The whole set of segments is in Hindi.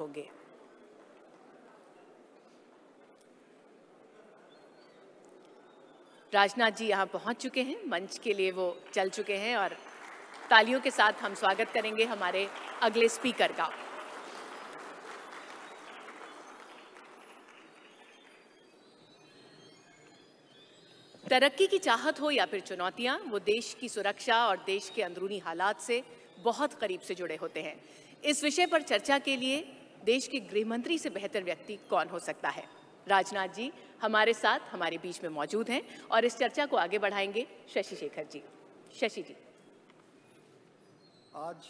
होगे राजनाथ जी यहाँ पहुंच चुके हैं मंच के लिए वो चल चुके हैं और तालियों के साथ हम स्वागत करेंगे हमारे अगले स्पीकर का तरक्की की चाहत हो या फिर चुनौतियां वो देश की सुरक्षा और देश के अंदरूनी हालात से बहुत करीब से जुड़े होते हैं इस विषय पर चर्चा के लिए देश के गृह मंत्री से बेहतर व्यक्ति कौन हो सकता है राजनाथ जी हमारे साथ हमारे बीच में मौजूद हैं और इस चर्चा को आगे बढ़ाएंगे शशि शेखर जी शशि जी आज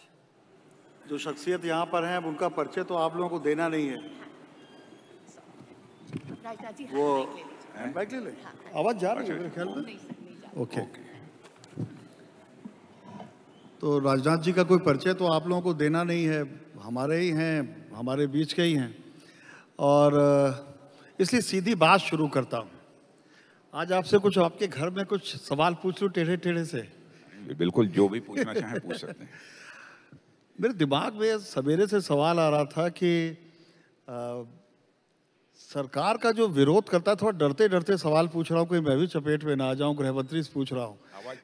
जो शख्सियत यहाँ पर हैं उनका परिचय तो आप लोगों को देना नहीं है राजनाथ जी वो हाँ, हाँ, आवाज़ अच्छा। जा रही है ओके तो राजनाथ जी का कोई परिचय तो आप लोगों को देना नहीं है हमारे ही हैं हमारे बीच के ही हैं और इसलिए सीधी बात शुरू करता हूँ आज आपसे कुछ आपके घर में कुछ सवाल पूछ लूँ टेढ़े टेढ़े से बिल्कुल जो भी पूछना चाहे पूछ सकते हैं मेरे दिमाग में सवेरे से सवाल आ रहा था कि आ, सरकार का जो विरोध करता है थोड़ा डरते डरते सवाल पूछ रहा हूँ कोई मैं भी चपेट में ना आ जाऊँ गृहमंत्री से पूछ रहा हूँ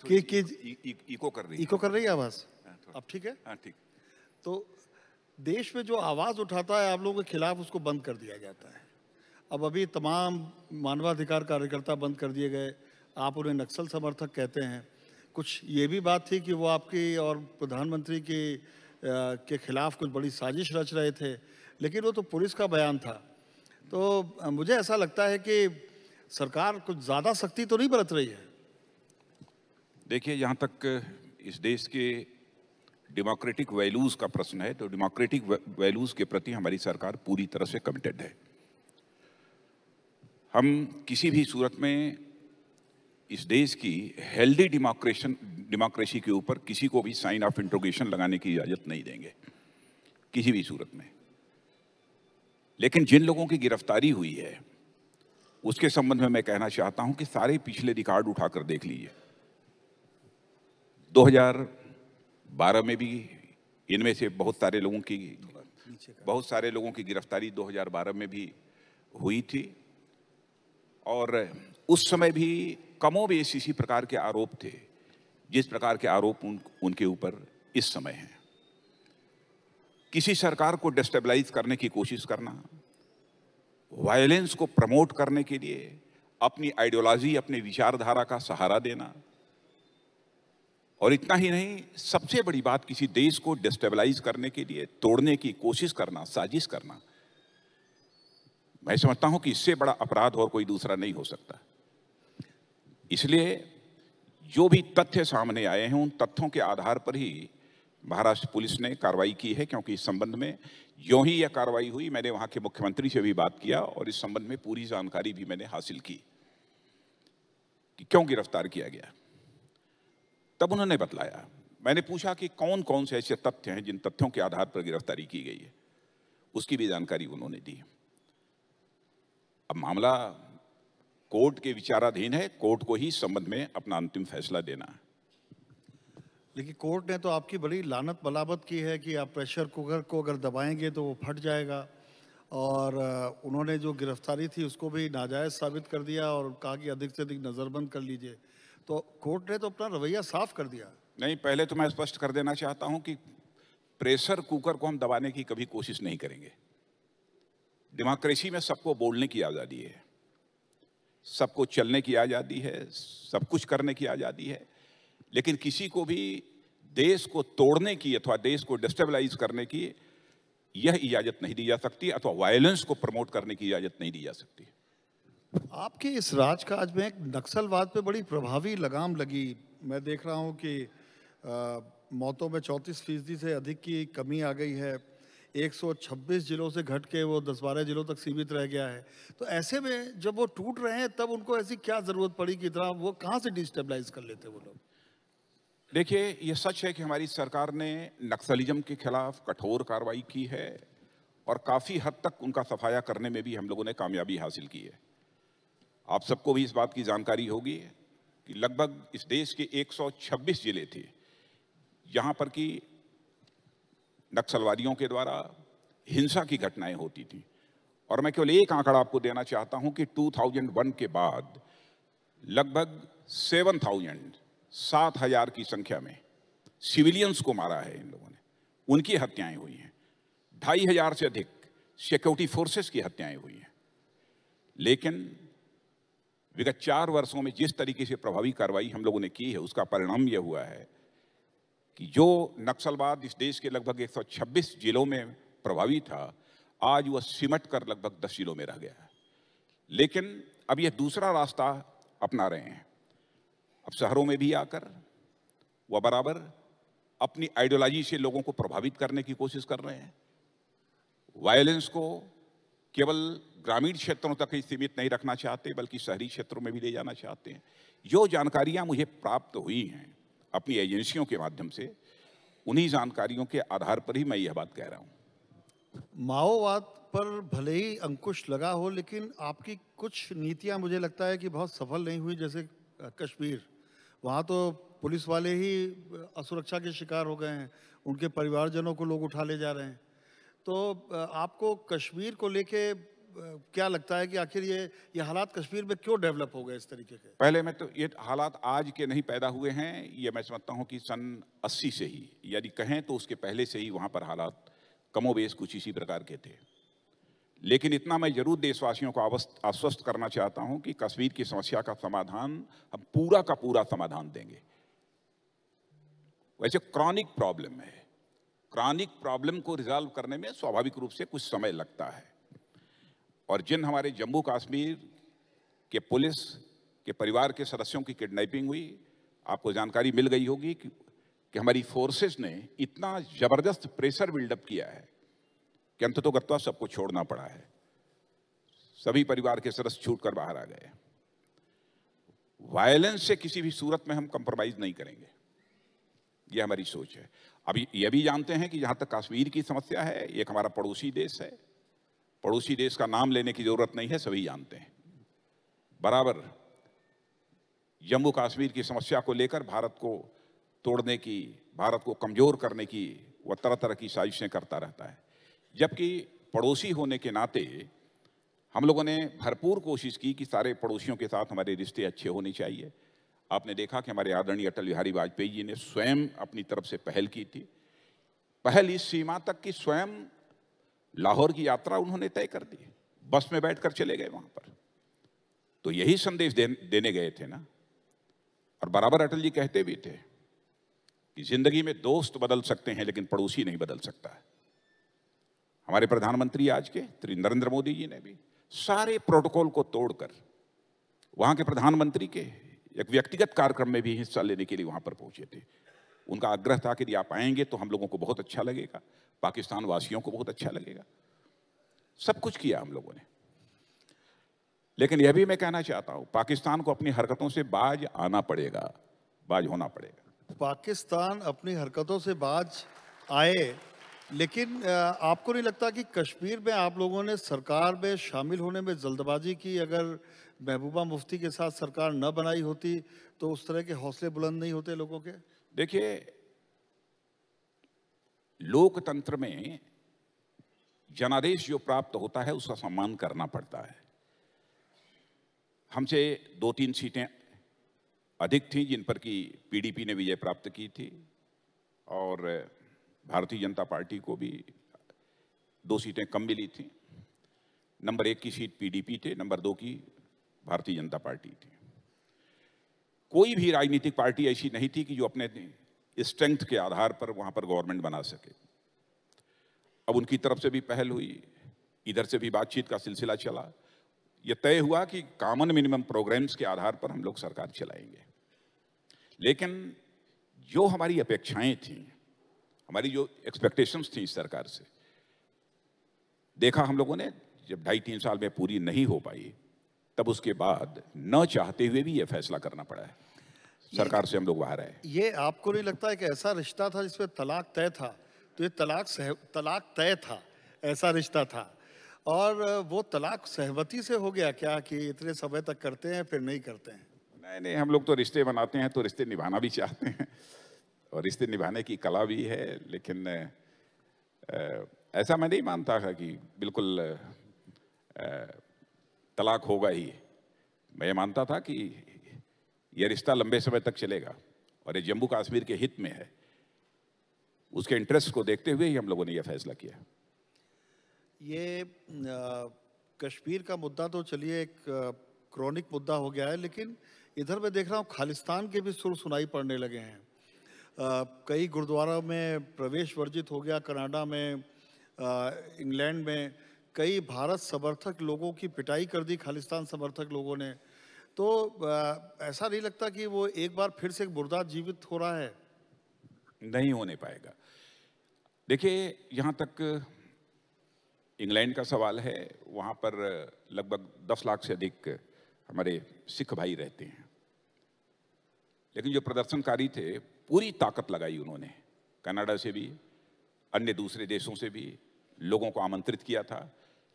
कि, कि इको कर रही इको कर रही है आवाज़ अब ठीक है हाँ ठीक तो देश में जो आवाज़ उठाता है आप लोगों के खिलाफ उसको बंद कर दिया जाता है अब अभी तमाम मानवाधिकार कार्यकर्ता बंद कर दिए गए आप उन्हें नक्सल समर्थक कहते हैं कुछ ये भी बात थी कि वो आपकी और प्रधानमंत्री के के खिलाफ कुछ बड़ी साजिश रच रहे थे लेकिन वो तो पुलिस का बयान था तो मुझे ऐसा लगता है कि सरकार कुछ ज़्यादा सख्ती तो नहीं बरत रही है देखिए यहाँ तक इस देश के डेमोक्रेटिक वैल्यूज़ का प्रश्न है तो डेमोक्रेटिक वैल्यूज़ के प्रति हमारी सरकार पूरी तरह से कमिटेड है हम किसी भी सूरत में इस देश की हेल्दी डेमोक्रेशन डेमोक्रेसी के ऊपर किसी को भी साइन ऑफ इंट्रोगेशन लगाने की इजाज़त नहीं देंगे किसी भी सूरत में लेकिन जिन लोगों की गिरफ्तारी हुई है उसके संबंध में मैं कहना चाहता हूं कि सारे पिछले रिकॉर्ड उठाकर देख लीजिए बारह में भी इनमें से बहुत सारे लोगों की बहुत सारे लोगों की गिरफ्तारी 2012 में भी हुई थी और उस समय भी कमो बेश इसी प्रकार के आरोप थे जिस प्रकार के आरोप उन, उनके ऊपर इस समय हैं किसी सरकार को डिस्टेबलाइज करने की कोशिश करना वायलेंस को प्रमोट करने के लिए अपनी आइडियोलॉजी अपने विचारधारा का सहारा देना और इतना ही नहीं सबसे बड़ी बात किसी देश को डिस्टेबलाइज करने के लिए तोड़ने की कोशिश करना साजिश करना मैं समझता हूं कि इससे बड़ा अपराध और कोई दूसरा नहीं हो सकता इसलिए जो भी तथ्य सामने आए हैं उन तथ्यों के आधार पर ही महाराष्ट्र पुलिस ने कार्रवाई की है क्योंकि इस संबंध में यो ही यह कार्रवाई हुई मैंने वहां के मुख्यमंत्री से भी बात किया और इस संबंध में पूरी जानकारी भी मैंने हासिल की कि क्यों गिरफ्तार किया गया तब उन्होंने बतलाया मैंने पूछा कि कौन कौन से ऐसे तथ्य हैं जिन तथ्यों के आधार पर गिरफ्तारी की गई है उसकी भी जानकारी उन्होंने दी अब मामला कोर्ट के विचाराधीन है कोर्ट को ही संबंध में अपना अंतिम फैसला देना है लेकिन कोर्ट ने तो आपकी बड़ी लानत बलाबत की है कि आप प्रेशर कुकर को अगर दबाएंगे तो वो फट जाएगा और उन्होंने जो गिरफ्तारी थी उसको भी नाजायज़ साबित कर दिया और कहा कि अधिक से अधिक नज़रबंद कर लीजिए तो कोर्ट ने तो अपना रवैया साफ कर दिया नहीं पहले तो मैं स्पष्ट कर देना चाहता हूं कि प्रेशर कुकर को हम दबाने की कभी कोशिश नहीं करेंगे डेमोक्रेसी में सबको बोलने की आज़ादी है सबको चलने की आज़ादी है सब कुछ करने की आज़ादी है लेकिन किसी को भी देश को तोड़ने की अथवा देश को डिस्टेबलाइज करने की यह इजाज़त नहीं दी जा सकती अथवा वायलेंस को प्रमोट करने की इजाज़त नहीं दी जा सकती आपके इस राज आज में एक नक्सलवाद पे बड़ी प्रभावी लगाम लगी मैं देख रहा हूँ कि आ, मौतों में चौंतीस फीसदी से अधिक की कमी आ गई है 126 जिलों से घट के वो दस बारह जिलों तक सीमित रह गया है तो ऐसे में जब वो टूट रहे हैं तब उनको ऐसी क्या ज़रूरत पड़ी कि इतना वो कहाँ से डिस्टेबलाइज कर लेते वो लोग देखिए ये सच है कि हमारी सरकार ने नक्सलिज्म के खिलाफ कठोर कार्रवाई की है और काफ़ी हद तक उनका सफाया करने में भी हम लोगों ने कामयाबी हासिल की है आप सबको भी इस बात की जानकारी होगी कि लगभग इस देश के 126 जिले थे जहाँ पर कि नक्सलवादियों के द्वारा हिंसा की घटनाएं होती थी और मैं केवल एक आंकड़ा आपको देना चाहता हूं कि 2001 के बाद लगभग 7000 7000 की संख्या में सिविलियंस को मारा है इन लोगों ने उनकी हत्याएं हुई हैं ढाई हजार से अधिक सिक्योरिटी फोर्सेस की हत्याएं हुई हैं लेकिन विगत चार वर्षों में जिस तरीके से प्रभावी कार्रवाई हम लोगों ने की है उसका परिणाम यह हुआ है कि जो नक्सलवाद इस देश के लगभग 126 जिलों में प्रभावी था आज वह सिमट कर लगभग 10 जिलों में रह गया है लेकिन अब यह दूसरा रास्ता अपना रहे हैं अब शहरों में भी आकर वह बराबर अपनी आइडियोलॉजी से लोगों को प्रभावित करने की कोशिश कर रहे हैं वायलेंस को केवल ग्रामीण क्षेत्रों तक ही सीमित नहीं रखना चाहते बल्कि शहरी क्षेत्रों में भी ले जाना चाहते हैं जो जानकारियाँ मुझे प्राप्त हुई हैं अपनी एजेंसियों के माध्यम से उन्हीं जानकारियों के आधार पर ही मैं यह बात कह रहा हूँ माओवाद पर भले ही अंकुश लगा हो लेकिन आपकी कुछ नीतियाँ मुझे लगता है कि बहुत सफल नहीं हुई जैसे कश्मीर वहाँ तो पुलिस वाले ही असुरक्षा के शिकार हो गए हैं उनके परिवारजनों को लोग उठा ले जा रहे हैं तो आपको कश्मीर को लेके क्या लगता है कि आखिर ये ये हालात कश्मीर में क्यों डेवलप हो गए इस तरीके के पहले मैं तो ये हालात आज के नहीं पैदा हुए हैं ये मैं समझता हूँ कि सन 80 से ही यदि कहें तो उसके पहले से ही वहाँ पर हालात कमोबेश कुछ इसी प्रकार के थे लेकिन इतना मैं जरूर देशवासियों को आश्वस्त करना चाहता हूँ कि कश्मीर की समस्या का समाधान हम पूरा का पूरा समाधान देंगे वैसे क्रॉनिक प्रॉब्लम है क्रॉनिक प्रॉब्लम को रिजॉल्व करने में स्वाभाविक रूप से कुछ समय लगता है और जिन हमारे जम्मू कश्मीर के पुलिस के परिवार के सदस्यों की किडनैपिंग हुई आपको जानकारी मिल गई होगी कि, कि हमारी फोर्सेस ने इतना ज़बरदस्त प्रेशर बिल्डअप किया है कि अंत तो गत्वा सबको छोड़ना पड़ा है सभी परिवार के सदस्य छूट कर बाहर आ गए वायलेंस से किसी भी सूरत में हम कंप्रोमाइज़ नहीं करेंगे ये हमारी सोच है अभी यह भी जानते हैं कि जहाँ तक कश्मीर की समस्या है एक हमारा पड़ोसी देश है पड़ोसी देश का नाम लेने की जरूरत नहीं है सभी जानते हैं बराबर जम्मू कश्मीर की समस्या को लेकर भारत को तोड़ने की भारत को कमज़ोर करने की वह तरह तरह की साजिशें करता रहता है जबकि पड़ोसी होने के नाते हम लोगों ने भरपूर कोशिश की कि सारे पड़ोसियों के साथ हमारे रिश्ते अच्छे होने चाहिए आपने देखा कि हमारे आदरणीय अटल बिहारी वाजपेयी जी ने स्वयं अपनी तरफ से पहल की थी पहल इस सीमा तक कि स्वयं लाहौर की यात्रा उन्होंने तय कर दी बस में बैठकर चले गए वहां पर तो यही संदेश दे, देने गए थे ना और बराबर अटल जी कहते भी थे कि जिंदगी में दोस्त बदल सकते हैं लेकिन पड़ोसी नहीं बदल सकता है हमारे प्रधानमंत्री आज के श्री नरेंद्र मोदी जी ने भी सारे प्रोटोकॉल को तोड़कर वहां के प्रधानमंत्री के एक व्यक्तिगत कार्यक्रम में भी हिस्सा लेने के लिए वहां पर पहुंचे थे उनका आग्रह था कि यदि आप आएंगे तो हम लोगों को बहुत अच्छा लगेगा पाकिस्तान वासियों को बहुत अच्छा लगेगा सब कुछ किया हम लोगों ने लेकिन यह भी मैं कहना चाहता हूं पाकिस्तान को अपनी हरकतों से बाज आना पड़ेगा बाज होना पड़ेगा पाकिस्तान अपनी हरकतों से बाज आए लेकिन आपको नहीं लगता कि कश्मीर में आप लोगों ने सरकार में शामिल होने में जल्दबाजी की अगर महबूबा मुफ्ती के साथ सरकार न बनाई होती तो उस तरह के हौसले बुलंद नहीं होते लोगों के देखिए लोकतंत्र में जनादेश जो प्राप्त होता है उसका सम्मान करना पड़ता है हमसे दो तीन सीटें अधिक थी जिन पर कि पीडीपी ने विजय प्राप्त की थी और भारतीय जनता पार्टी को भी दो सीटें कम मिली थी नंबर एक की सीट पीडीपी थे नंबर दो की भारतीय जनता पार्टी थी कोई भी राजनीतिक पार्टी ऐसी नहीं थी कि जो अपने स्ट्रेंथ के आधार पर वहां पर गवर्नमेंट बना सके अब उनकी तरफ से भी पहल हुई इधर से भी बातचीत का सिलसिला चला यह तय हुआ कि कॉमन मिनिमम प्रोग्राम्स के आधार पर हम लोग सरकार चलाएंगे लेकिन जो हमारी अपेक्षाएं थी हमारी जो एक्सपेक्टेशंस थी सरकार से देखा हम लोगों ने जब ढाई तीन साल में पूरी नहीं हो पाई तब उसके बाद न चाहते हुए भी यह फैसला करना पड़ा है सरकार से हम लोग बाहर है ये आपको नहीं लगता है कि ऐसा रिश्ता था जिसमें तलाक तय था तो ये तलाक सह तलाक तय था ऐसा रिश्ता था और वो तलाक सहमति से हो गया क्या कि इतने समय तक करते हैं फिर नहीं करते हैं नहीं नहीं हम लोग तो रिश्ते बनाते हैं तो रिश्ते निभाना भी चाहते हैं और रिश्ते निभाने की कला भी है लेकिन ऐसा मैं नहीं मानता था कि बिल्कुल तलाक होगा ही मैं मानता था कि यह रिश्ता लंबे समय तक चलेगा और ये जम्मू कश्मीर के हित में है उसके इंटरेस्ट को देखते हुए ही हम लोगों ने यह फैसला किया ये आ, कश्मीर का मुद्दा तो चलिए एक क्रॉनिक मुद्दा हो गया है लेकिन इधर मैं देख रहा हूँ खालिस्तान के भी सुर सुनाई पड़ने लगे हैं आ, कई गुरुद्वारा में प्रवेश वर्जित हो गया कनाडा में इंग्लैंड में कई भारत समर्थक लोगों की पिटाई कर दी खालिस्तान समर्थक लोगों ने तो ऐसा नहीं लगता कि वो एक बार फिर से बुरदा जीवित हो रहा है नहीं होने पाएगा देखिए यहाँ तक इंग्लैंड का सवाल है वहाँ पर लगभग दस लाख से अधिक हमारे सिख भाई रहते हैं लेकिन जो प्रदर्शनकारी थे पूरी ताकत लगाई उन्होंने कनाडा से भी अन्य दूसरे देशों से भी लोगों को आमंत्रित किया था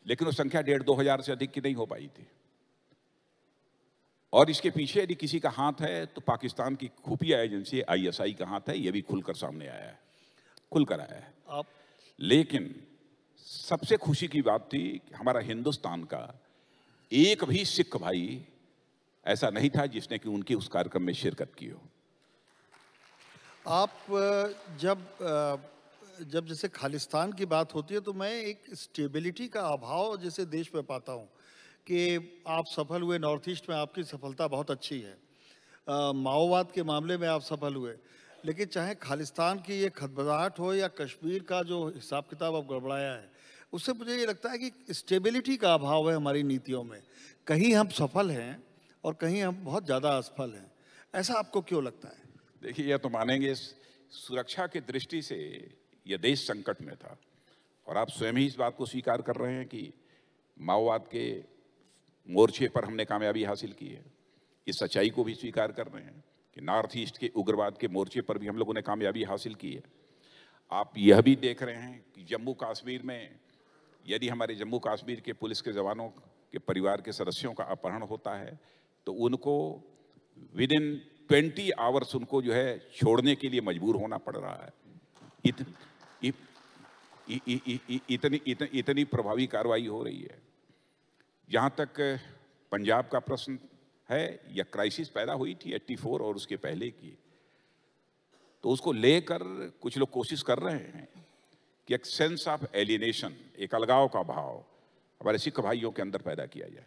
लेकिन वो संख्या डेढ़ दो हज़ार से अधिक की नहीं हो पाई थी और इसके पीछे यदि किसी का हाथ है तो पाकिस्तान की खुफिया एजेंसी आईएसआई का हाथ है यह भी खुलकर सामने आया है खुलकर आया है आप लेकिन सबसे खुशी की बात थी कि हमारा हिंदुस्तान का एक भी सिख भाई ऐसा नहीं था जिसने कि उनकी उस कार्यक्रम में शिरकत की हो आप जब जब जैसे खालिस्तान की बात होती है तो मैं एक स्टेबिलिटी का अभाव जैसे देश में पाता हूँ कि आप सफल हुए नॉर्थ ईस्ट में आपकी सफलता बहुत अच्छी है माओवाद के मामले में आप सफल हुए लेकिन चाहे खालिस्तान की ये खदबदाहट हो या कश्मीर का जो हिसाब किताब आप गड़बड़ाया है उससे मुझे ये लगता है कि स्टेबिलिटी का अभाव है हमारी नीतियों में कहीं हम सफल हैं और कहीं हम बहुत ज़्यादा असफल हैं ऐसा आपको क्यों लगता है देखिए यह तो मानेंगे सुरक्षा की दृष्टि से यह देश संकट में था और आप स्वयं ही इस बात को स्वीकार कर रहे हैं कि माओवाद के मोर्चे पर हमने कामयाबी हासिल की है इस सच्चाई को भी स्वीकार कर रहे हैं कि नॉर्थ ईस्ट के उग्रवाद के मोर्चे पर भी हम लोगों ने कामयाबी हासिल की है आप यह भी देख रहे हैं कि जम्मू कश्मीर में यदि हमारे जम्मू कश्मीर के पुलिस के जवानों के परिवार के सदस्यों का अपहरण होता है तो उनको विद इन ट्वेंटी आवर्स उनको जो है छोड़ने के लिए मजबूर होना पड़ रहा है इतनी इतनी इतनी प्रभावी कार्रवाई हो रही है यहाँ तक पंजाब का प्रश्न है या क्राइसिस पैदा हुई थी 84 और उसके पहले की तो उसको लेकर कुछ लोग कोशिश कर रहे हैं कि एक सेंस ऑफ एलिनेशन एक अलगाव का भाव हमारे सिख भाइयों के अंदर पैदा किया जाए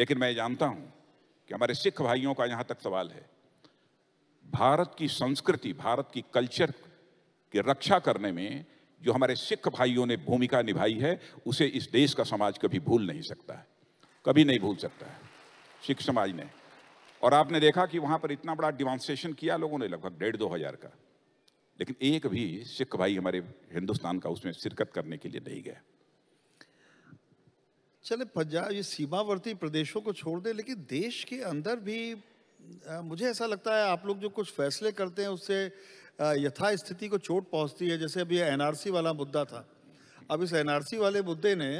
लेकिन मैं जानता हूँ कि हमारे सिख भाइयों का यहाँ तक सवाल है भारत की संस्कृति भारत की कल्चर की रक्षा करने में जो हमारे सिख भाइयों ने भूमिका निभाई है उसे इस देश का समाज कभी भूल नहीं सकता है कभी नहीं भूल सकता है सिख समाज ने और आपने देखा कि वहां पर इतना बड़ा डिमॉन्स्ट्रेशन किया लोगों ने लगभग डेढ़ दो हज़ार का लेकिन एक भी सिख भाई हमारे हिंदुस्तान का उसमें शिरकत करने के लिए नहीं गया चले पंजाब ये सीमावर्ती प्रदेशों को छोड़ दे लेकिन देश के अंदर भी आ, मुझे ऐसा लगता है आप लोग जो कुछ फैसले करते हैं उससे यथास्थिति को चोट पहुंचती है जैसे अभी एनआरसी वाला मुद्दा था अब इस एनआरसी वाले मुद्दे ने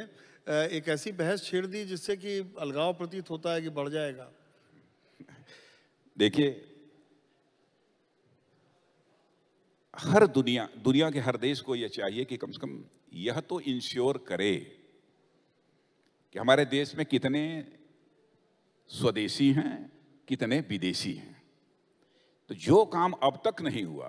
एक ऐसी बहस छेड़ दी जिससे कि अलगाव प्रतीत होता है कि बढ़ जाएगा देखिए हर दुनिया दुनिया के हर देश को यह चाहिए कि कम से कम यह तो इंश्योर करे कि हमारे देश में कितने स्वदेशी हैं कितने विदेशी हैं तो जो काम अब तक नहीं हुआ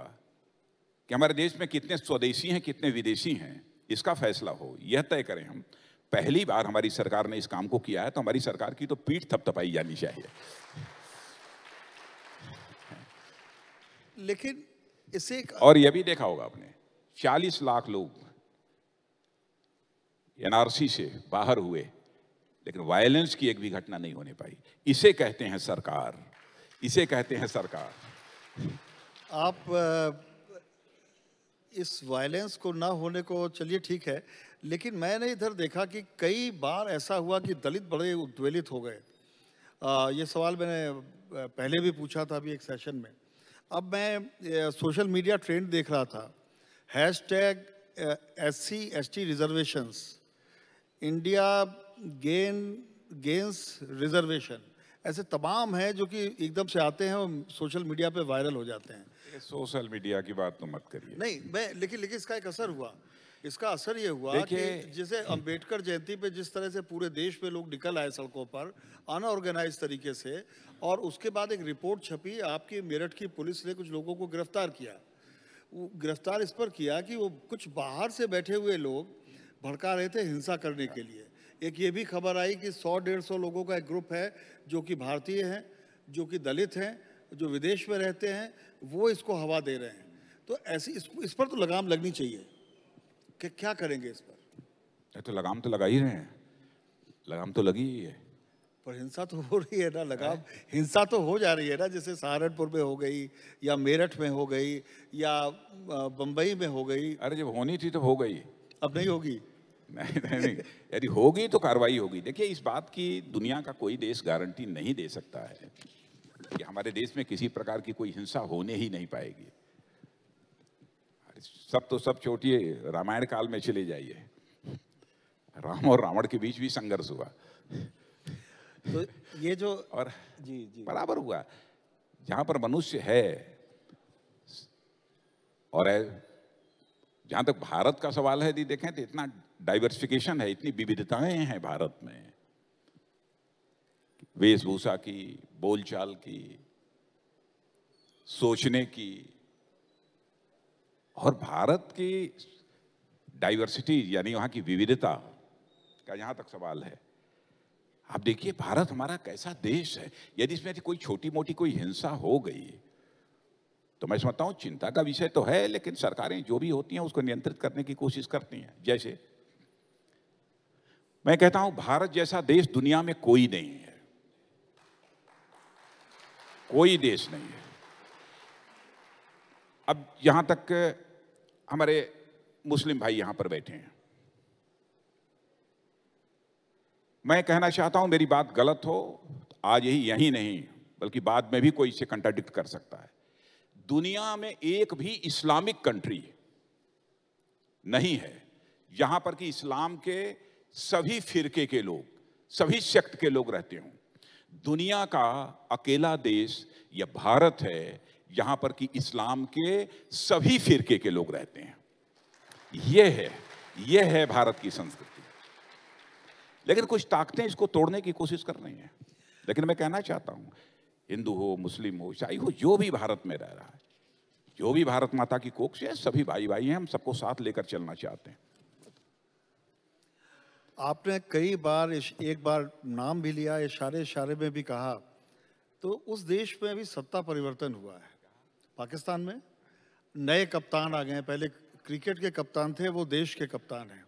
कि हमारे देश में कितने स्वदेशी हैं कितने विदेशी हैं इसका फैसला हो यह तय करें हम पहली बार हमारी सरकार ने इस काम को किया है तो हमारी सरकार की तो पीठ थपथपाई जानी चाहिए लेकिन इसे एक... और यह भी देखा होगा आपने 40 लाख लोग एनआरसी से बाहर हुए लेकिन वायलेंस की एक भी घटना नहीं होने पाई इसे कहते हैं सरकार इसे कहते हैं सरकार आप इस वायलेंस को ना होने को चलिए ठीक है लेकिन मैंने इधर देखा कि कई बार ऐसा हुआ कि दलित बड़े उद्वेलित हो गए ये सवाल मैंने पहले भी पूछा था अभी एक सेशन में अब मैं सोशल मीडिया ट्रेंड देख रहा था hashtag S C S T reservations India गेन गेंस रिजर्वेशन ऐसे तमाम हैं जो कि एकदम से आते हैं और सोशल मीडिया पे वायरल हो जाते हैं सोशल मीडिया की बात तो मत करिए नहीं मैं लेकिन लेकिन इसका एक असर हुआ इसका असर ये हुआ कि जैसे हम्म। अंबेडकर जयंती पे जिस तरह से पूरे देश में लोग निकल आए सड़कों पर अनऑर्गेनाइज तरीके से और उसके बाद एक रिपोर्ट छपी आपकी मेरठ की पुलिस ने कुछ लोगों को गिरफ्तार किया गिरफ्तार इस पर किया कि वो कुछ बाहर से बैठे हुए लोग भड़का रहे थे हिंसा करने के लिए एक ये भी खबर आई कि सौ डेढ़ सौ लोगों का एक ग्रुप है जो कि भारतीय हैं जो कि दलित हैं जो विदेश में रहते हैं वो इसको हवा दे रहे हैं तो ऐसी इस, इस पर तो लगाम लगनी चाहिए कि क्या करेंगे इस पर तो लगाम तो लगा ही रहे हैं लगाम तो लगी ही है पर हिंसा तो हो रही है ना लगाम हिंसा तो हो जा रही है ना जैसे सहारनपुर में हो गई या मेरठ में हो गई या बम्बई में हो गई अरे जब होनी थी तो हो गई अब नहीं होगी नहीं नहीं, नहीं। यदि होगी तो कार्रवाई होगी देखिए इस बात की दुनिया का कोई देश गारंटी नहीं दे सकता है कि हमारे देश में किसी प्रकार की कोई हिंसा होने ही नहीं पाएगी सब तो सब छोटी रामायण काल में चले जाइए राम और रावण के बीच भी संघर्ष हुआ तो ये जो और जी जी बराबर हुआ जहां पर मनुष्य है और जहां तक भारत का सवाल है यदि देखें तो इतना डाइवर्सिफिकेशन है इतनी विविधताएं हैं भारत में वेशभूषा की बोलचाल की सोचने की और भारत की डाइवर्सिटी यानी वहाँ की विविधता का यहाँ तक सवाल है आप देखिए भारत हमारा कैसा देश है यदि इसमें कोई छोटी मोटी कोई हिंसा हो गई तो मैं समझता हूँ चिंता का विषय तो है लेकिन सरकारें जो भी होती हैं उसको नियंत्रित करने की कोशिश करती हैं जैसे मैं कहता हूं भारत जैसा देश दुनिया में कोई नहीं है कोई देश नहीं है अब यहां तक हमारे मुस्लिम भाई यहां पर बैठे हैं मैं कहना चाहता हूं मेरी बात गलत हो तो आज ही यही नहीं बल्कि बाद में भी कोई इसे कंट्राडिक्ट कर सकता है दुनिया में एक भी इस्लामिक कंट्री नहीं है यहां पर कि इस्लाम के सभी फिरके के लोग सभी सेक्ट के लोग रहते हों दुनिया का अकेला देश यह भारत है यहां पर कि इस्लाम के सभी फिरके के लोग रहते हैं यह है यह है भारत की संस्कृति लेकिन कुछ ताकतें इसको तोड़ने की कोशिश कर रही हैं लेकिन मैं कहना चाहता हूं हिंदू हो मुस्लिम हो ईसाई हो जो भी भारत में रह रहा है जो भी भारत माता की कोख से सभी भाई भाई हैं हम सबको साथ लेकर चलना चाहते हैं आपने कई बार एक बार नाम भी लिया इशारे इशारे में भी कहा तो उस देश में भी सत्ता परिवर्तन हुआ है पाकिस्तान में नए कप्तान आ गए हैं पहले क्रिकेट के कप्तान थे वो देश के कप्तान हैं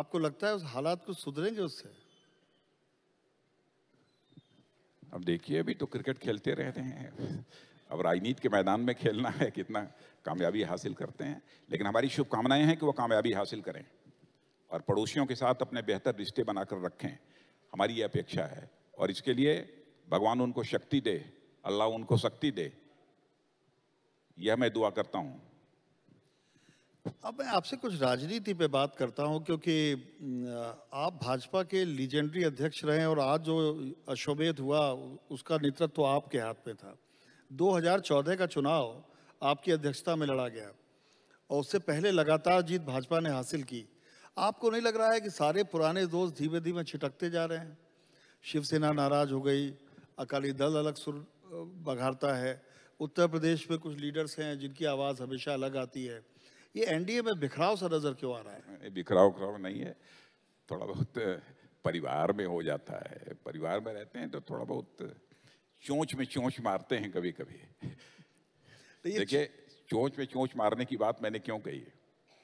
आपको लगता है उस हालात को सुधरेंगे उससे अब देखिए अभी तो क्रिकेट खेलते रहते हैं अब राजनीति के मैदान में खेलना है कितना कामयाबी हासिल करते हैं लेकिन हमारी शुभकामनाएं हैं कि वो कामयाबी हासिल करें और पड़ोसियों के साथ अपने बेहतर रिश्ते बनाकर रखें हमारी ये अपेक्षा है और इसके लिए भगवान उनको शक्ति दे अल्लाह उनको शक्ति दे यह मैं दुआ करता हूँ अब मैं आपसे कुछ राजनीति पे बात करता हूं क्योंकि आप भाजपा के लीजेंडरी अध्यक्ष रहे और आज जो अशोभेद हुआ उसका नेतृत्व तो आपके हाथ में था 2014 का चुनाव आपकी अध्यक्षता में लड़ा गया और उससे पहले लगातार जीत भाजपा ने हासिल की आपको नहीं लग रहा है कि सारे पुराने दोस्त धीमे धीमे छिटकते जा रहे हैं शिवसेना नाराज हो गई अकाली दल अलग सुर बघाड़ता है उत्तर प्रदेश में कुछ लीडर्स हैं जिनकी आवाज़ हमेशा अलग आती है ये एनडीए में बिखराव सा नज़र क्यों आ रहा है बिखराव उखराव नहीं है थोड़ा बहुत परिवार में हो जाता है परिवार में रहते हैं तो थोड़ा बहुत चोंच में चोंच मारते हैं कभी कभी तो देखिए चोंच में चोंच मारने की बात मैंने क्यों कही है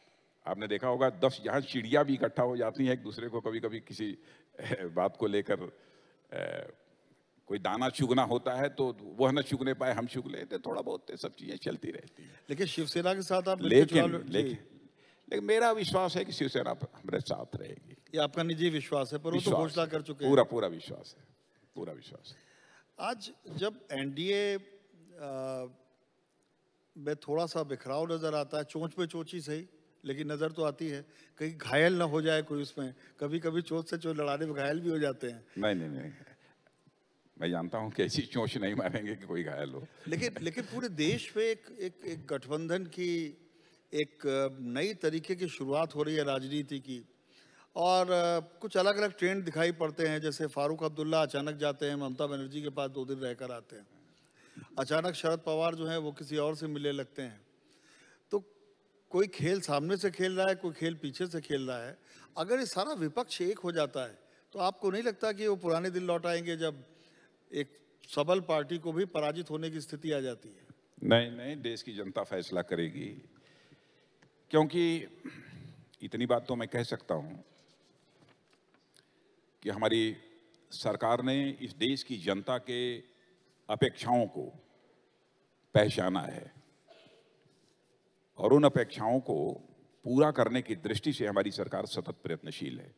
आपने देखा होगा दस जहाँ चिड़िया भी इकट्ठा हो जाती हैं एक दूसरे को कभी कभी किसी बात को लेकर कोई दाना चुगना होता है तो वह ना चुगने पाए हम चुग लेते थोड़ा बहुत सब चीजें चलती रहती है लेकिन शिवसेना के साथ आप लेकिन लेकिन लेकिन मेरा विश्वास है कि शिवसेना हमारे साथ रहेगी ये आपका निजी विश्वास है पर वो तो घोषणा कर चुके हैं पूरा पूरा विश्वास है पूरा विश्वास है आज जब एनडीए में थोड़ा सा बिखराव नजर आता है चोंच पे चोची सही लेकिन नज़र तो आती है कहीं घायल ना हो जाए कोई उसमें कभी कभी चोट से चोट लड़ाने में घायल भी हो जाते हैं नहीं नहीं नहीं मैं जानता हूं कि ऐसी चोंच नहीं मारेंगे कि कोई घायल हो लेकिन लेकिन पूरे देश में एक एक, एक गठबंधन की एक नई तरीके की शुरुआत हो रही है राजनीति की और कुछ अलग अलग ट्रेंड दिखाई पड़ते हैं जैसे फारूक अब्दुल्ला अचानक जाते हैं ममता बनर्जी के पास दो दिन रहकर आते हैं अचानक शरद पवार जो हैं वो किसी और से मिलने लगते हैं तो कोई खेल सामने से खेल रहा है कोई खेल पीछे से खेल रहा है अगर ये सारा विपक्ष एक हो जाता है तो आपको नहीं लगता कि वो पुराने दिन लौट आएंगे जब एक सबल पार्टी को भी पराजित होने की स्थिति आ जाती है नहीं नहीं देश की जनता फैसला करेगी क्योंकि इतनी बात तो मैं कह सकता हूं कि हमारी सरकार ने इस देश की जनता के अपेक्षाओं को पहचाना है और उन अपेक्षाओं को पूरा करने की दृष्टि से हमारी सरकार सतत प्रयत्नशील है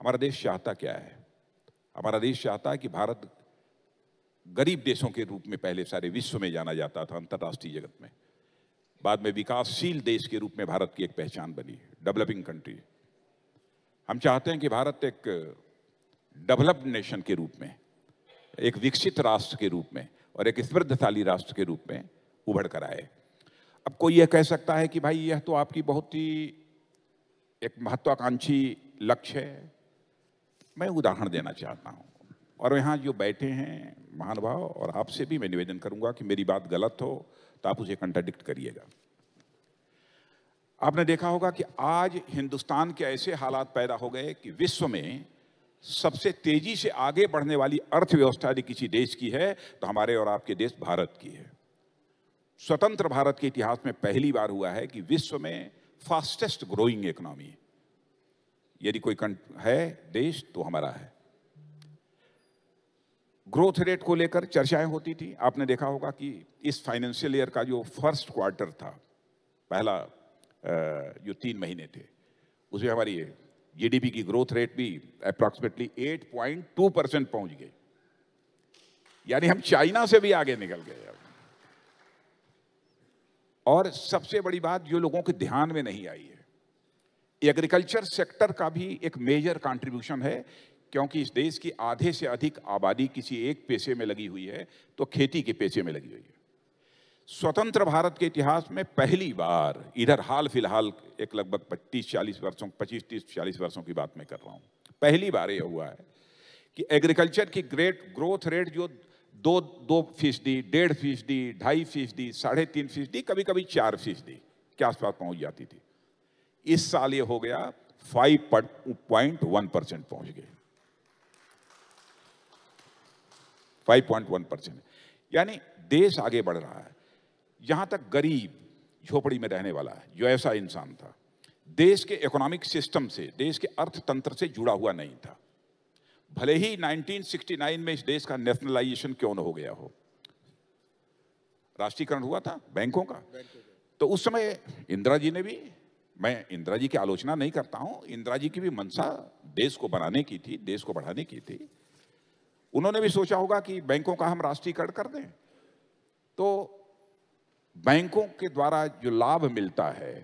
हमारा देश चाहता क्या है हमारा देश चाहता है कि भारत गरीब देशों के रूप में पहले सारे विश्व में जाना जाता था अंतर्राष्ट्रीय जगत में बाद में विकासशील देश के रूप में भारत की एक पहचान बनी डेवलपिंग कंट्री हम चाहते हैं कि भारत एक डेवलप्ड नेशन के रूप में एक विकसित राष्ट्र के रूप में और एक समृद्धशाली राष्ट्र के रूप में उभर कर आए अब कोई यह कह सकता है कि भाई यह तो आपकी बहुत ही एक महत्वाकांक्षी लक्ष्य है मैं उदाहरण देना चाहता हूँ और यहाँ जो बैठे हैं महानुभाव और आपसे भी मैं निवेदन करूँगा कि मेरी बात गलत हो तो आप उसे कंट्राडिक्ट करिएगा आपने देखा होगा कि आज हिंदुस्तान के ऐसे हालात पैदा हो गए कि विश्व में सबसे तेजी से आगे बढ़ने वाली अर्थव्यवस्था यदि किसी देश की है तो हमारे और आपके देश भारत की है स्वतंत्र भारत के इतिहास में पहली बार हुआ है कि विश्व में फास्टेस्ट ग्रोइंग इकोनॉमी है यदि कोई है देश तो हमारा है ग्रोथ रेट को लेकर चर्चाएं होती थी आपने देखा होगा कि इस फाइनेंशियल ईयर का जो फर्स्ट क्वार्टर था पहला जो तीन महीने थे उसमें हमारी जीडीपी की ग्रोथ रेट भी अप्रॉक्सिमेटली 8.2 परसेंट पहुंच गई यानी हम चाइना से भी आगे निकल गए और सबसे बड़ी बात जो लोगों के ध्यान में नहीं आई है एग्रीकल्चर सेक्टर का भी एक मेजर कंट्रीब्यूशन है क्योंकि इस देश की आधे से अधिक आबादी किसी एक पेशे में लगी हुई है तो खेती के पेशे में लगी हुई है स्वतंत्र भारत के इतिहास में पहली बार इधर हाल फिलहाल एक लगभग पच्चीस चालीस वर्षों पच्चीस तीस चालीस वर्षों की बात मैं कर रहा हूँ पहली बार यह हुआ है कि एग्रीकल्चर की ग्रेट ग्रोथ रेट जो दो दो फीसदी डेढ़ फीसदी ढाई फीसदी साढ़े तीन फीसदी कभी कभी चार फीसदी के आसपास पहुंच जाती थी इस साल ये हो गया 5.1 परसेंट पहुंच गए 5.1 परसेंट यानी देश आगे बढ़ रहा है यहां तक गरीब झोपड़ी में रहने वाला है जो ऐसा इंसान था देश के इकोनॉमिक सिस्टम से देश के अर्थतंत्र से जुड़ा हुआ नहीं था भले ही 1969 में इस देश का नेशनलाइजेशन क्यों न हो गया हो राष्ट्रीयकरण हुआ था बैंकों का तो उस समय इंदिरा जी ने भी मैं इंदिरा जी की आलोचना नहीं करता हूं इंदिरा जी की भी मंशा देश को बनाने की थी देश को बढ़ाने की थी उन्होंने भी सोचा होगा कि बैंकों का हम राष्ट्रीयकरण कर दें तो बैंकों के द्वारा जो लाभ मिलता है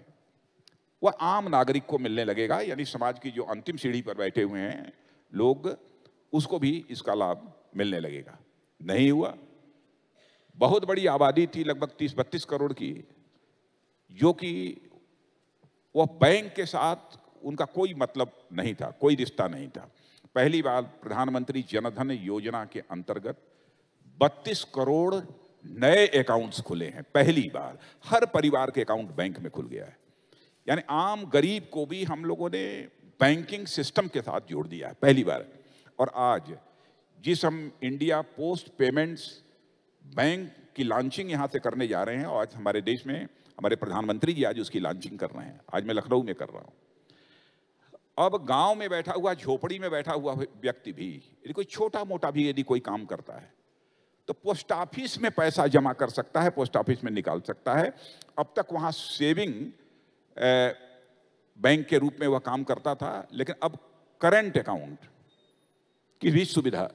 वह आम नागरिक को मिलने लगेगा यानी समाज की जो अंतिम सीढ़ी पर बैठे हुए हैं लोग उसको भी इसका लाभ मिलने लगेगा नहीं हुआ बहुत बड़ी आबादी थी लगभग तीस बत्तीस करोड़ की जो कि वह बैंक के साथ उनका कोई मतलब नहीं था कोई रिश्ता नहीं था पहली बार प्रधानमंत्री जनधन योजना के अंतर्गत 32 करोड़ नए अकाउंट्स खुले हैं पहली बार हर परिवार के अकाउंट बैंक में खुल गया है यानी आम गरीब को भी हम लोगों ने बैंकिंग सिस्टम के साथ जोड़ दिया है पहली बार और आज जिस हम इंडिया पोस्ट पेमेंट्स बैंक की लॉन्चिंग यहाँ से करने जा रहे हैं और आज हमारे देश में हमारे प्रधानमंत्री जी आज उसकी लॉन्चिंग कर रहे हैं आज मैं लखनऊ में कर रहा हूँ अब गांव में बैठा हुआ झोपड़ी में बैठा हुआ व्यक्ति भी यदि कोई छोटा मोटा भी यदि कोई काम करता है तो पोस्ट ऑफिस में पैसा जमा कर सकता है पोस्ट ऑफिस में निकाल सकता है अब तक वहाँ सेविंग बैंक के रूप में वह काम करता था लेकिन अब करंट अकाउंट की भी सुविधा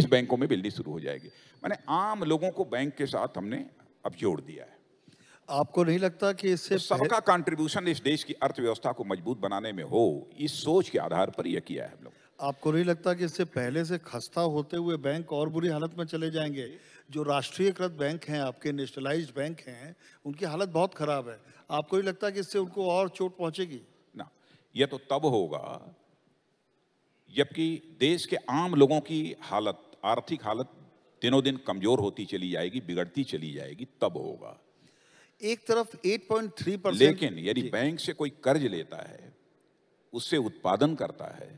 इस बैंकों में मिलनी शुरू हो जाएगी मैंने आम लोगों को बैंक के साथ हमने अब जोड़ दिया है आपको नहीं लगता कि इससे तो सबका कंट्रीब्यूशन इस देश की अर्थव्यवस्था को मजबूत बनाने में हो इस सोच के आधार पर यह किया है हम लोग आपको नहीं लगता कि इससे पहले से खस्ता होते हुए बैंक और बुरी हालत में चले जाएंगे जो राष्ट्रीयकृत बैंक हैं आपके नेशनलाइज बैंक हैं उनकी हालत बहुत खराब है आपको नहीं लगता कि इससे उनको और चोट पहुंचेगी ना यह तो तब होगा जबकि देश के आम लोगों की हालत आर्थिक हालत दिनों दिन कमजोर होती चली जाएगी बिगड़ती चली जाएगी तब होगा एक तरफ 8.3 परसेंट लेकिन यदि बैंक से कोई कर्ज लेता है उससे उत्पादन करता है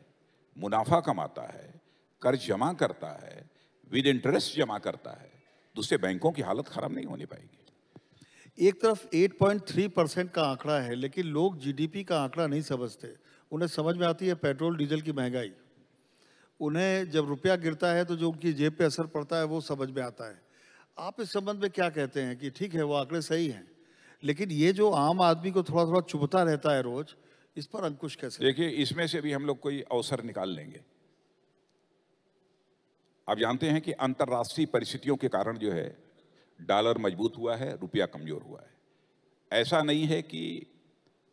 मुनाफा कमाता है कर्ज जमा करता है विद इंटरेस्ट जमा करता है दूसरे तो बैंकों की हालत खराब नहीं होने पाएगी एक तरफ 8.3 परसेंट का आंकड़ा है लेकिन लोग जीडीपी का आंकड़ा नहीं समझते उन्हें समझ में आती है पेट्रोल डीजल की महंगाई उन्हें जब रुपया गिरता है तो जो उनकी जेब पे असर पड़ता है वो समझ में आता है आप इस संबंध में क्या कहते हैं कि ठीक है वो आंकड़े सही हैं लेकिन ये जो आम आदमी को थोड़ा थोड़ा चुभता रहता है रोज इस पर अंकुश कैसे देखिए इसमें से भी हम लोग कोई अवसर निकाल लेंगे आप जानते हैं कि अंतर्राष्ट्रीय परिस्थितियों के कारण जो है डॉलर मजबूत हुआ है रुपया कमजोर हुआ है ऐसा नहीं है कि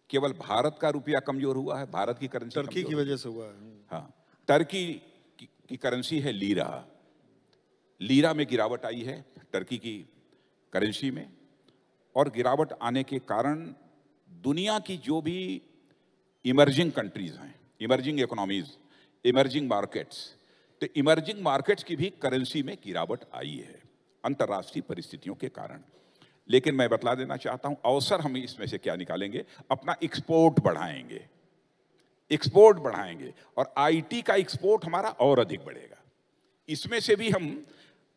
केवल भारत का रुपया कमजोर हुआ है भारत की करेंसी टर्की की वजह से हुआ है हाँ टर्की की, की करेंसी है लीरा लीरा में गिरावट आई है टर्की की करेंसी में और गिरावट आने के कारण दुनिया की जो भी इमर्जिंग कंट्रीज़ हैं इमर्जिंग इकोनॉमीज़ इमर्जिंग मार्केट्स तो इमर्जिंग मार्केट्स की भी करेंसी में गिरावट आई है अंतर्राष्ट्रीय परिस्थितियों के कारण लेकिन मैं बतला देना चाहता हूं अवसर हम इसमें से क्या निकालेंगे अपना एक्सपोर्ट बढ़ाएंगे एक्सपोर्ट बढ़ाएंगे और आईटी का एक्सपोर्ट हमारा और अधिक बढ़ेगा इसमें से भी हम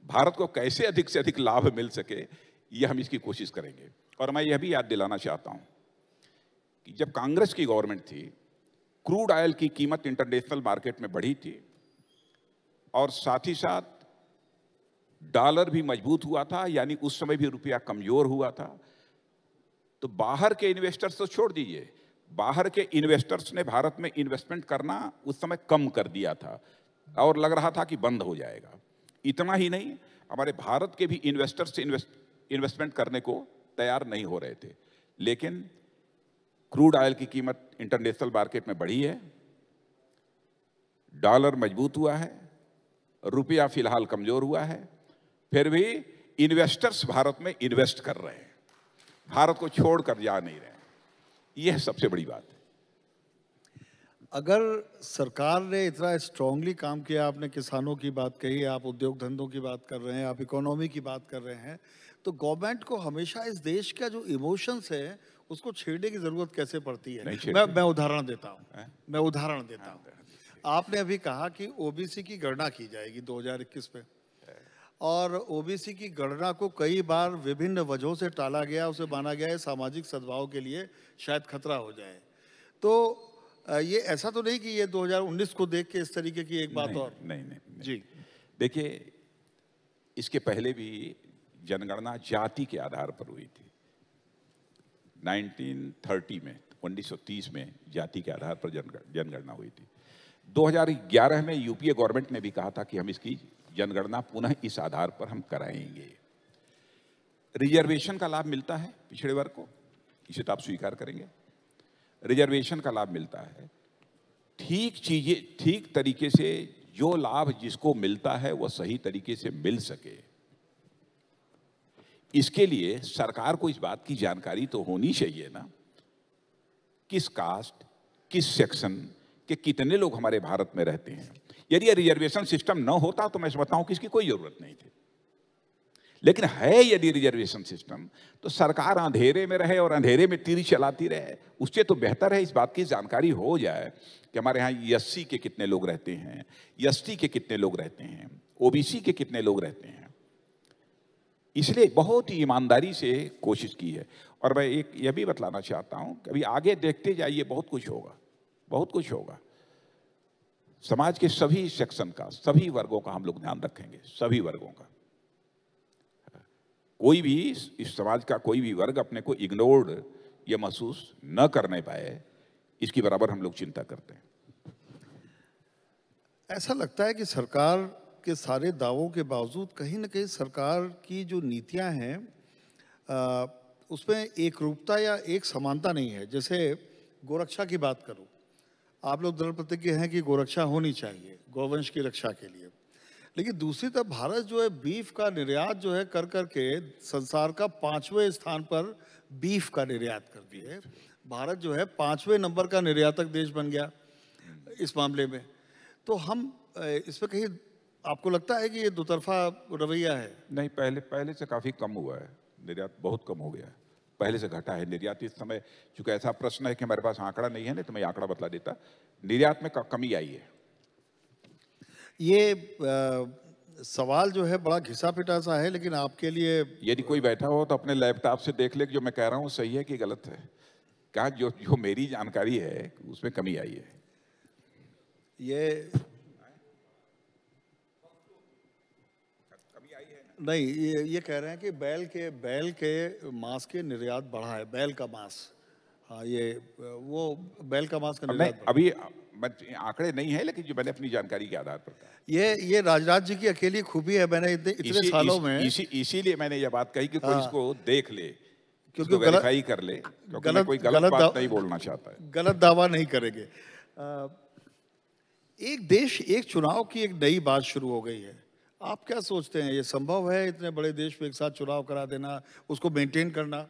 भारत को कैसे अधिक से अधिक लाभ मिल सके ये हम इसकी कोशिश करेंगे और मैं यह भी याद दिलाना चाहता हूँ कि जब कांग्रेस की गवर्नमेंट थी क्रूड ऑयल की कीमत इंटरनेशनल मार्केट में बढ़ी थी और साथ ही साथ डॉलर भी मजबूत हुआ था यानी उस समय भी रुपया कमज़ोर हुआ था तो बाहर के इन्वेस्टर्स तो छोड़ दीजिए बाहर के इन्वेस्टर्स ने भारत में इन्वेस्टमेंट करना उस समय कम कर दिया था और लग रहा था कि बंद हो जाएगा इतना ही नहीं हमारे भारत के भी इन्वेस्टर्स इन्वेस्ट, इन्वेस्टमेंट करने को तैयार नहीं हो रहे थे लेकिन क्रूड ऑयल की कीमत इंटरनेशनल मार्केट में बढ़ी है डॉलर मजबूत हुआ है रुपया फिलहाल कमजोर हुआ है फिर भी इन्वेस्टर्स भारत में इन्वेस्ट कर रहे हैं भारत को छोड़कर जा नहीं रहे यह सबसे बड़ी बात है अगर सरकार ने इतना स्ट्रांगली काम किया आपने किसानों की बात कही आप उद्योग धंधों की बात कर रहे हैं आप इकोनॉमी की बात कर रहे हैं तो गवर्नमेंट को हमेशा इस देश का जो इमोशंस है उसको छेड़ने की जरूरत कैसे पड़ती है मैं मैं उदाहरण देता हूँ हाँ। मैं उदाहरण देता हूँ हाँ, आपने अभी कहा कि ओबीसी की गणना की जाएगी 2021 में और ओबीसी की गणना को कई बार विभिन्न वजहों से टाला गया उसे माना गया है सामाजिक सद्भाव के लिए शायद खतरा हो जाए तो ये ऐसा तो नहीं कि ये 2019 को देख के इस तरीके की एक बात नहीं, और नहीं नहीं, नहीं जी देखिए इसके पहले भी जनगणना जाति के आधार पर हुई थी 1930 में 1930 में जाति के आधार पर जनगणना हुई थी 2011 में यूपीए गवर्नमेंट ने भी कहा था कि हम इसकी जनगणना पुनः इस आधार पर हम कराएंगे रिजर्वेशन का लाभ मिलता है पिछड़े वर्ग को इसे तो आप स्वीकार करेंगे रिजर्वेशन का लाभ मिलता है ठीक चीजें ठीक तरीके से जो लाभ जिसको मिलता है वह सही तरीके से मिल सके इसके लिए सरकार को इस बात की जानकारी तो होनी चाहिए ना किस कास्ट किस सेक्शन के कितने लोग हमारे भारत में रहते हैं यदि रिजर्वेशन सिस्टम न होता तो मैं समझता हूं कि इसकी कोई जरूरत नहीं थी लेकिन है यदि रिजर्वेशन सिस्टम तो सरकार अंधेरे में रहे और अंधेरे में तीर चलाती रहे उससे तो बेहतर है इस बात की जानकारी हो जाए कि हमारे यहाँ एस के कितने लोग रहते हैं एस के कितने लोग रहते हैं ओ के कितने लोग रहते हैं इसलिए बहुत ही ईमानदारी से कोशिश की है और मैं एक यह भी बतलाना चाहता हूँ कि अभी आगे देखते जाइए बहुत कुछ होगा बहुत कुछ होगा समाज के सभी सेक्शन का सभी वर्गों का हम लोग ध्यान रखेंगे सभी वर्गों का कोई भी इस समाज का कोई भी वर्ग अपने को इग्नोर्ड या महसूस न करने पाए इसकी बराबर हम लोग चिंता करते हैं ऐसा लगता है कि सरकार के सारे दावों के बावजूद कहीं ना कहीं सरकार की जो नीतियां हैं उसमें एक रूपता या एक समानता नहीं है जैसे गोरक्षा की बात करूं आप लोग दृढ़ प्रतिज्ञ हैं कि गोरक्षा होनी चाहिए गौवंश की रक्षा के लिए लेकिन दूसरी तरफ भारत जो है बीफ का निर्यात जो है कर कर के संसार का पांचवें स्थान पर बीफ का निर्यात कर दिए भारत जो है पांचवें नंबर का निर्यातक देश बन गया इस मामले में तो हम इस पर कहीं आपको लगता है कि ये दो तरफा रवैया है नहीं पहले पहले से काफ़ी कम हुआ है निर्यात बहुत कम हो गया है पहले से घटा है निर्यात इस समय चूंकि ऐसा प्रश्न है कि हमारे पास आंकड़ा नहीं है ना तो मैं आंकड़ा बतला देता निर्यात में कमी आई है ये आ, सवाल जो है बड़ा घिसा पिटा सा है लेकिन आपके लिए यदि कोई बैठा हो तो अपने लैपटॉप से देख ले जो मैं कह रहा हूँ सही है कि गलत है कहा जो जो मेरी जानकारी है उसमें कमी आई है ये नहीं ये ये कह रहे हैं कि बैल के बैल के मांस के निर्यात बढ़ा है बैल का मांस हाँ ये वो बैल का मांस का निर्यात अभी आंकड़े नहीं है लेकिन जो मैंने अपनी जानकारी के आधार पर ये ये राजराज जी की अकेली खूबी है मैंने इतने, इतने इसी, सालों में इसी इसीलिए मैंने ये बात कही कि कोई हाँ। इसको देख ले क्योंकि गलत कर ले क्योंकि गलत, कोई गलत, गलत बात नहीं बोलना चाहता है गलत दावा नहीं करेंगे एक देश एक चुनाव की एक नई बात शुरू हो गई है आप क्या सोचते हैं ये संभव है इतने बड़े देश में एक साथ चुनाव करा देना उसको मेंटेन करना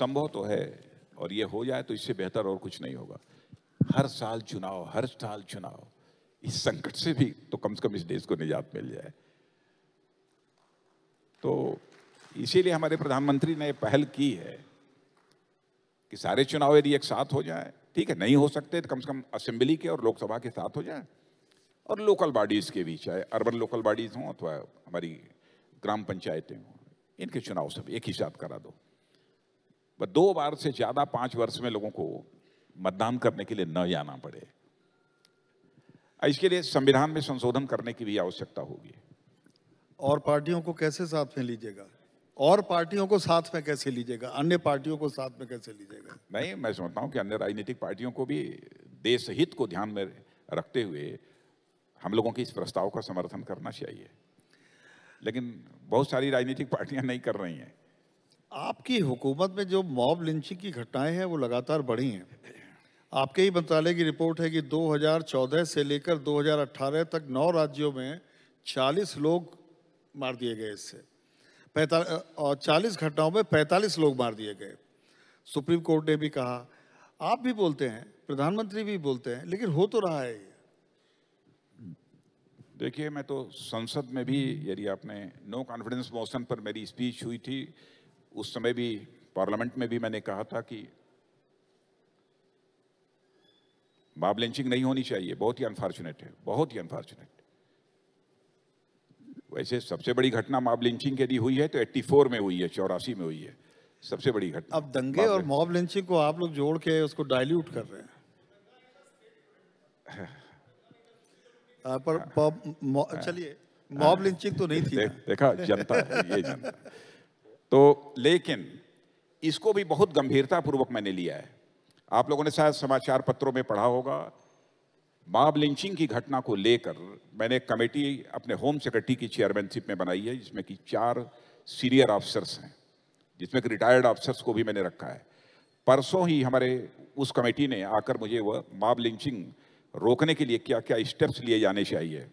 संभव तो है और ये हो जाए तो इससे बेहतर और कुछ नहीं होगा हर साल चुनाव हर साल चुनाव इस संकट से भी तो कम से कम इस देश को निजात मिल जाए तो इसीलिए हमारे प्रधानमंत्री ने पहल की है कि सारे चुनाव यदि एक साथ हो जाए ठीक है नहीं हो सकते तो कम से कम असेंबली के और लोकसभा के साथ हो जाए और लोकल बॉडीज़ के भी चाहे अर्बन लोकल बॉडीज़ हों अथवा हमारी ग्राम पंचायतें हों इनके चुनाव सब एक ही साथ करा दो दो बार से ज़्यादा पांच वर्ष में लोगों को मतदान करने के लिए न जाना पड़े इसके लिए संविधान में संशोधन करने की भी आवश्यकता होगी और पार्टियों को कैसे साथ में लीजिएगा और पार्टियों को साथ में कैसे लीजिएगा अन्य पार्टियों को साथ में कैसे लीजिएगा नहीं मैं समझता हूँ कि अन्य राजनीतिक पार्टियों को भी देश हित को ध्यान में रखते हुए हम लोगों के इस प्रस्ताव का समर्थन करना चाहिए लेकिन बहुत सारी राजनीतिक पार्टियां नहीं कर रही हैं आपकी हुकूमत में जो मॉब लिंचिंग की घटनाएं हैं वो लगातार बढ़ी हैं आपके ही मंत्रालय की रिपोर्ट है कि 2014 से लेकर 2018 तक नौ राज्यों में 40 लोग मार दिए गए इससे और चालीस घटनाओं में पैंतालीस लोग मार दिए गए सुप्रीम कोर्ट ने भी कहा आप भी बोलते हैं प्रधानमंत्री भी बोलते हैं लेकिन हो तो रहा है ये देखिए मैं तो संसद में भी यदि आपने नो कॉन्फिडेंस मोशन पर मेरी स्पीच हुई थी उस समय भी पार्लियामेंट में भी मैंने कहा था कि बाब लिंचिंग नहीं होनी चाहिए बहुत ही अनफॉर्चुनेट है बहुत ही अनफॉर्चुनेट वैसे सबसे बड़ी घटना मॉब लिंचिंग लिए हुई है तो 84 में हुई है चौरासी में हुई है सबसे बड़ी घटना अब दंगे और मॉब लिंचिंग को आप लोग जोड़ के उसको डायल्यूट कर रहे हैं आ, हाँ, पर हाँ। हाँ। चलिए मॉब लिंचिंग तो नहीं थी दे, देखा जनता ये जनता तो लेकिन इसको भी बहुत गंभीरता पूर्वक मैंने लिया है आप लोगों ने शायद समाचार पत्रों में पढ़ा होगा मॉब लिंचिंग की घटना को लेकर मैंने एक कमेटी अपने होम सेक्रेटरी की चेयरमैनशिप में बनाई है जिसमें कि चार सीनियर ऑफिसर्स हैं जिसमें कि रिटायर्ड ऑफिसर्स को भी मैंने रखा है परसों ही हमारे उस कमेटी ने आकर मुझे वह मॉब लिंचिंग रोकने के लिए क्या क्या स्टेप्स लिए जाने चाहिए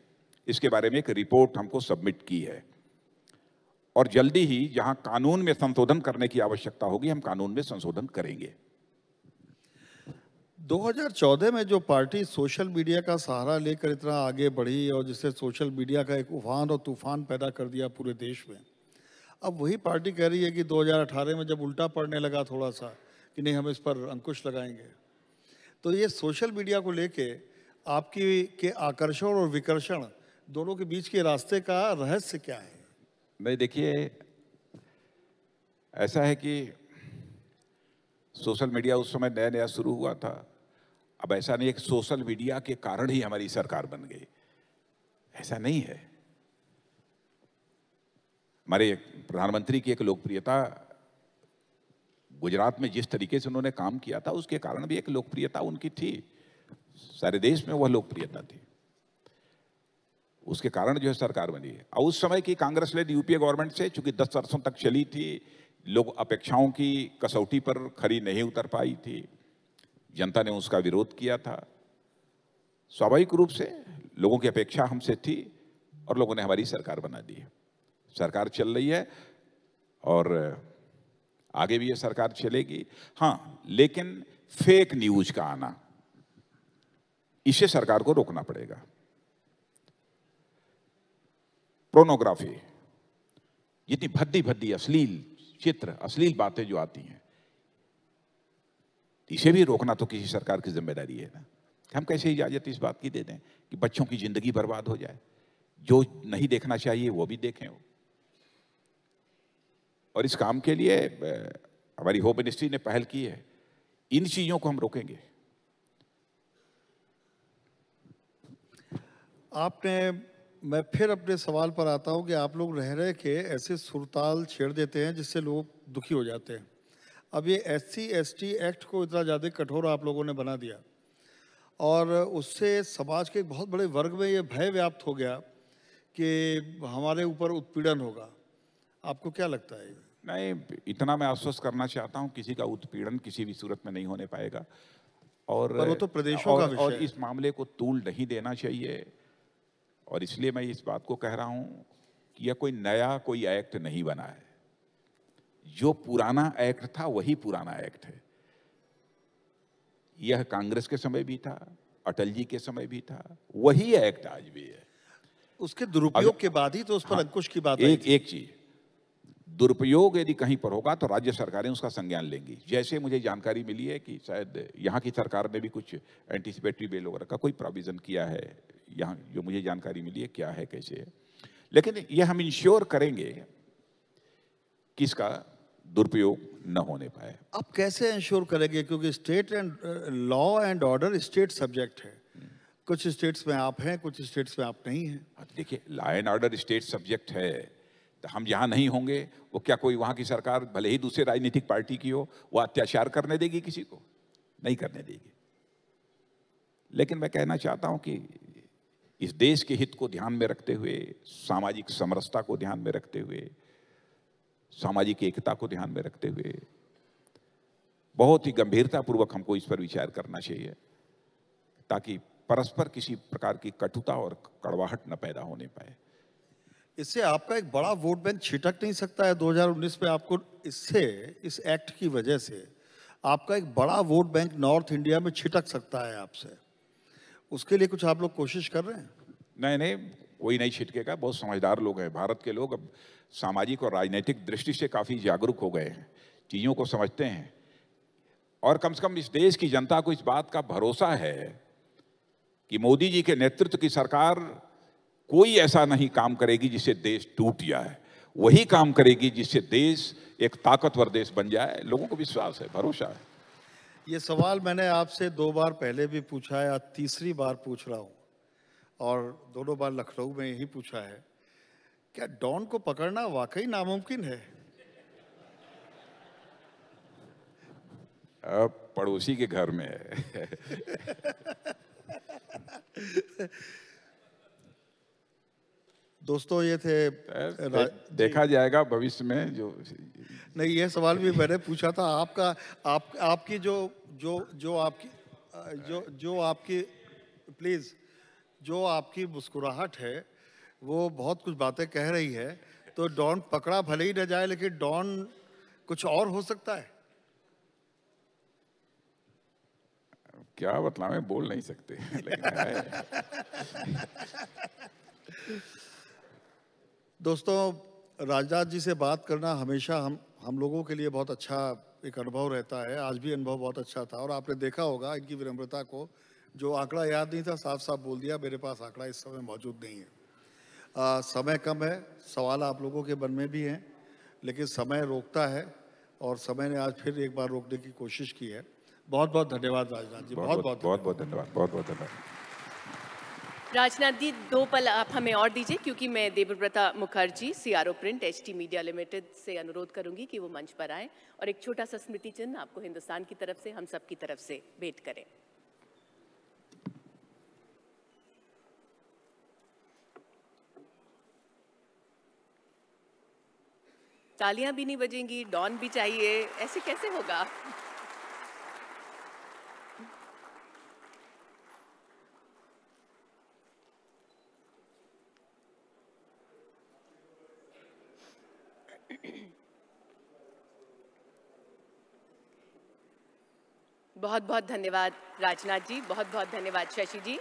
इसके बारे में एक रिपोर्ट हमको सबमिट की है और जल्दी ही जहां कानून में संशोधन करने की आवश्यकता होगी हम कानून में संशोधन करेंगे 2014 में जो पार्टी सोशल मीडिया का सहारा लेकर इतना आगे बढ़ी और जिससे सोशल मीडिया का एक उफान और तूफान पैदा कर दिया पूरे देश में अब वही पार्टी कह रही है कि 2018 में जब उल्टा पड़ने लगा थोड़ा सा कि नहीं हम इस पर अंकुश लगाएंगे तो ये सोशल मीडिया को लेके आपकी के आकर्षण और विकर्षण दोनों के बीच के रास्ते का रहस्य क्या है भाई देखिए ऐसा है कि सोशल मीडिया उस समय नया नया शुरू हुआ था अब ऐसा नहीं है सोशल मीडिया के कारण ही हमारी सरकार बन गई ऐसा नहीं है हमारे प्रधानमंत्री की एक लोकप्रियता गुजरात में जिस तरीके से उन्होंने काम किया था उसके कारण भी एक लोकप्रियता उनकी थी सारे देश में वह लोकप्रियता थी उसके कारण जो है सरकार बनी है और उस समय की कांग्रेस लेड यूपीए गवर्नमेंट से चूंकि दस वर्षों तक चली थी लोग अपेक्षाओं की कसौटी पर खरी नहीं उतर पाई थी जनता ने उसका विरोध किया था स्वाभाविक रूप से लोगों की अपेक्षा हमसे थी और लोगों ने हमारी सरकार बना दी सरकार चल रही है और आगे भी ये सरकार चलेगी हाँ लेकिन फेक न्यूज का आना इसे सरकार को रोकना पड़ेगा प्रोनोग्राफी जितनी भद्दी भद्दी अश्लील चित्र अश्लील बातें जो आती हैं इसे भी रोकना तो किसी सरकार की जिम्मेदारी है ना हम कैसे इजाज़त इस बात की दे दें कि बच्चों की ज़िंदगी बर्बाद हो जाए जो नहीं देखना चाहिए वो भी देखें वो और इस काम के लिए हमारी होम मिनिस्ट्री ने पहल की है इन चीज़ों को हम रोकेंगे आपने मैं फिर अपने सवाल पर आता हूँ कि आप लोग रह रहे के ऐसे सुरताल छेड़ देते हैं जिससे लोग दुखी हो जाते हैं अब ये एस सी एक्ट को इतना ज़्यादा कठोर आप लोगों ने बना दिया और उससे समाज के एक बहुत बड़े वर्ग में ये भय व्याप्त हो गया कि हमारे ऊपर उत्पीड़न होगा आपको क्या लगता है नहीं इतना मैं आश्वस्त करना चाहता हूँ किसी का उत्पीड़न किसी भी सूरत में नहीं होने पाएगा और वो तो प्रदेशों और, का और इस मामले को तूल नहीं देना चाहिए और इसलिए मैं इस बात को कह रहा हूँ कि यह कोई नया कोई एक्ट नहीं बना है जो पुराना एक्ट था वही पुराना एक्ट है यह कांग्रेस के समय भी था अटल जी के समय भी था वही एक्ट आज भी है उसके दुरुपयोग के बाद ही तो उस पर हाँ, अंकुश की बात एक एक चीज दुरुपयोग यदि कहीं पर होगा तो राज्य सरकारें उसका संज्ञान लेंगी जैसे मुझे जानकारी मिली है कि शायद यहाँ की सरकार ने भी कुछ एंटीसिपेटरी बेल वगैरह का कोई प्रोविज़न किया है यहाँ जो मुझे जानकारी मिली है क्या है कैसे है लेकिन यह हम इंश्योर करेंगे किसका दुरुपयोग न होने पाए आप कैसे इंश्योर करेंगे क्योंकि state and law and order state subject है कुछ स्टेट्स में आप हैं कुछ स्टेट्स में आप नहीं हैं देखिए law and order state subject है तो हम यहाँ नहीं होंगे वो क्या कोई वहाँ की सरकार भले ही दूसरे राजनीतिक पार्टी की हो वो अत्याचार करने देगी किसी को नहीं करने देगी लेकिन मैं कहना चाहता हूँ कि इस देश के हित को ध्यान में रखते हुए सामाजिक समरसता को ध्यान में रखते हुए सामाजिक एकता को ध्यान में रखते हुए बहुत ही गंभीरता पूर्वक हमको इस पर विचार करना चाहिए ताकि परस्पर किसी प्रकार की कटुता और कड़वाहट न पैदा होने पाए इससे आपका एक बड़ा वोट बैंक छिटक नहीं सकता है 2019 में आपको इससे इस एक्ट की वजह से आपका एक बड़ा वोट बैंक नॉर्थ इंडिया में छिटक सकता है आपसे उसके लिए कुछ आप लोग कोशिश कर रहे हैं नहीं नहीं कोई नहीं छिटकेगा बहुत समझदार लोग हैं भारत के लोग अब सामाजिक और राजनीतिक दृष्टि से काफ़ी जागरूक हो गए हैं चीज़ों को समझते हैं और कम से कम इस देश की जनता को इस बात का भरोसा है कि मोदी जी के नेतृत्व की सरकार कोई ऐसा नहीं काम करेगी जिससे देश टूट जाए वही काम करेगी जिससे देश एक ताकतवर देश बन जाए लोगों को विश्वास है भरोसा है ये सवाल मैंने आपसे दो बार पहले भी पूछा है तीसरी बार पूछ रहा हूँ और दोनों बार लखनऊ में यही पूछा है क्या डॉन को पकड़ना वाकई नामुमकिन है अब पड़ोसी के घर में है दोस्तों ये थे दे, देखा जाएगा भविष्य में जो नहीं ये सवाल भी मैंने पूछा था आपका आप आपकी जो जो जो आपकी जो जो आपकी प्लीज़ जो आपकी मुस्कुराहट है वो बहुत कुछ बातें कह रही है तो डॉन पकड़ा भले ही न जाए लेकिन डॉन कुछ और हो सकता है क्या बतलावे बोल नहीं सकते दोस्तों राजनाथ जी से बात करना हमेशा हम हम लोगों के लिए बहुत अच्छा एक अनुभव रहता है आज भी अनुभव बहुत अच्छा था और आपने देखा होगा इनकी विनम्रता को जो आंकड़ा याद नहीं था साफ साफ बोल दिया मेरे पास आंकड़ा इस समय मौजूद नहीं है आ, समय कम है सवाल आप लोगों के मन में भी हैं लेकिन समय रोकता है और समय ने आज फिर एक बार रोकने की कोशिश की है बहुत बहुत धन्यवाद राजनाथ जी बहुत बहुत बहुत बहुत धन्यवाद बहुत बहुत धन्यवाद राजनाथ जी दो पल आप हमें और दीजिए क्योंकि मैं Devavrata Mukherjee CRO print T media limited से अनुरोध करूंगी कि वो मंच पर आए और एक छोटा सा स्मृति चिन्ह आपको हिंदुस्तान की तरफ से हम सब की तरफ से भेंट करें तालियां भी नहीं बजेंगी डॉन भी चाहिए ऐसे कैसे होगा बहुत बहुत धन्यवाद राजनाथ जी बहुत बहुत धन्यवाद शशि जी